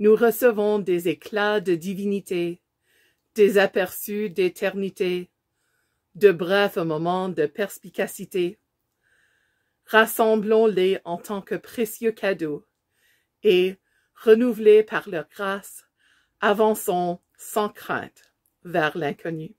nous recevons des éclats de divinité, des aperçus d'éternité, de brefs moments de perspicacité. Rassemblons-les en tant que précieux cadeaux et, renouvelés par leur grâce, avançons sans crainte vers l'inconnu.